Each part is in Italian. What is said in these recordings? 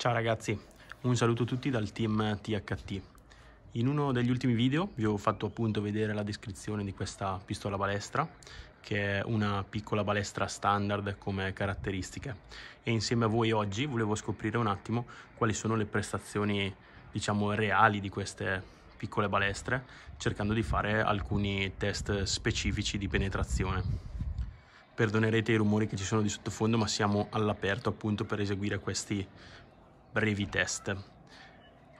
Ciao ragazzi, un saluto a tutti dal team THT. In uno degli ultimi video vi ho fatto appunto vedere la descrizione di questa pistola balestra che è una piccola balestra standard come caratteristiche e insieme a voi oggi volevo scoprire un attimo quali sono le prestazioni diciamo reali di queste piccole balestre cercando di fare alcuni test specifici di penetrazione perdonerete i rumori che ci sono di sottofondo ma siamo all'aperto appunto per eseguire questi brevi test.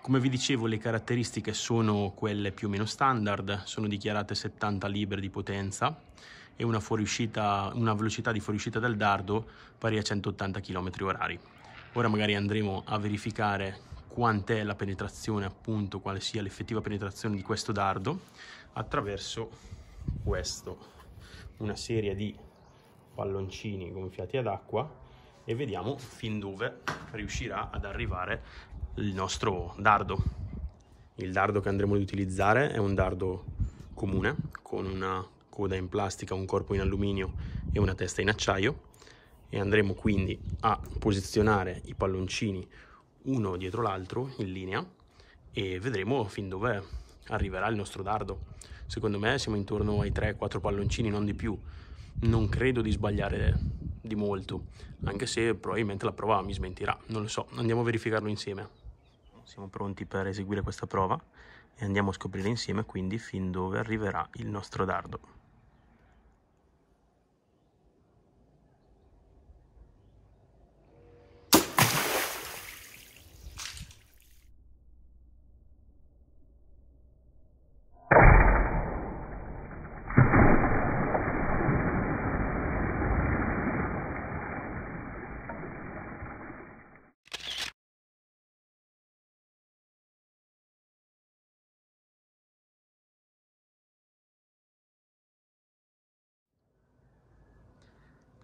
Come vi dicevo le caratteristiche sono quelle più o meno standard, sono dichiarate 70 libre di potenza e una, una velocità di fuoriuscita del dardo pari a 180 km/h. Ora magari andremo a verificare quant'è la penetrazione, appunto quale sia l'effettiva penetrazione di questo dardo attraverso questo, una serie di palloncini gonfiati ad acqua e vediamo fin dove riuscirà ad arrivare il nostro dardo. Il dardo che andremo ad utilizzare è un dardo comune con una coda in plastica, un corpo in alluminio e una testa in acciaio e andremo quindi a posizionare i palloncini uno dietro l'altro in linea e vedremo fin dove arriverà il nostro dardo. Secondo me siamo intorno ai 3-4 palloncini, non di più. Non credo di sbagliare di molto, anche se probabilmente la prova mi smentirà, non lo so, andiamo a verificarlo insieme. Siamo pronti per eseguire questa prova e andiamo a scoprire insieme quindi fin dove arriverà il nostro dardo.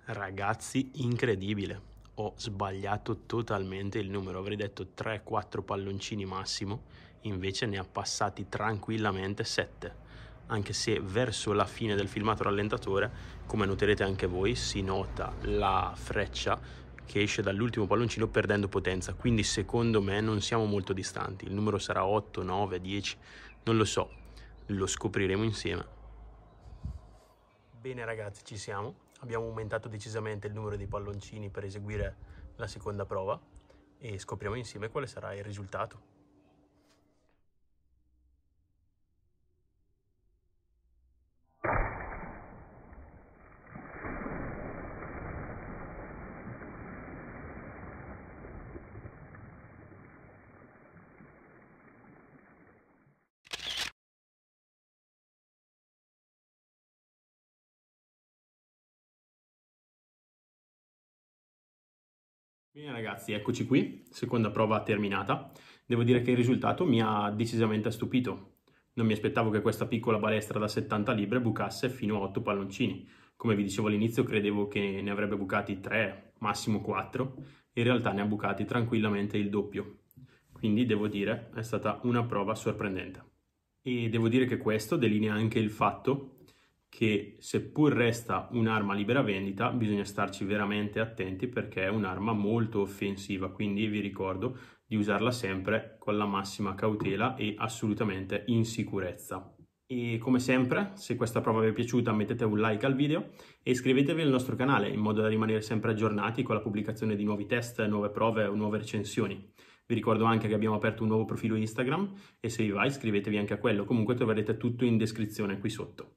Ragazzi, incredibile. Ho sbagliato totalmente il numero, avrei detto 3-4 palloncini massimo, invece ne ha passati tranquillamente 7. Anche se verso la fine del filmato rallentatore, come noterete anche voi, si nota la freccia che esce dall'ultimo palloncino perdendo potenza, quindi secondo me non siamo molto distanti. Il numero sarà 8, 9, 10, non lo so. Lo scopriremo insieme. Bene ragazzi, ci siamo abbiamo aumentato decisamente il numero dei palloncini per eseguire la seconda prova e scopriamo insieme quale sarà il risultato. Bene ragazzi, eccoci qui, seconda prova terminata. Devo dire che il risultato mi ha decisamente stupito. Non mi aspettavo che questa piccola balestra da 70 libre bucasse fino a 8 palloncini. Come vi dicevo all'inizio, credevo che ne avrebbe bucati 3, massimo 4, in realtà ne ha bucati tranquillamente il doppio. Quindi devo dire, è stata una prova sorprendente. E devo dire che questo delinea anche il fatto che seppur resta un'arma libera vendita, bisogna starci veramente attenti perché è un'arma molto offensiva, quindi vi ricordo di usarla sempre con la massima cautela e assolutamente in sicurezza. E come sempre, se questa prova vi è piaciuta mettete un like al video e iscrivetevi al nostro canale in modo da rimanere sempre aggiornati con la pubblicazione di nuovi test, nuove prove o nuove recensioni. Vi ricordo anche che abbiamo aperto un nuovo profilo Instagram e se vi va iscrivetevi anche a quello, comunque troverete tutto in descrizione qui sotto.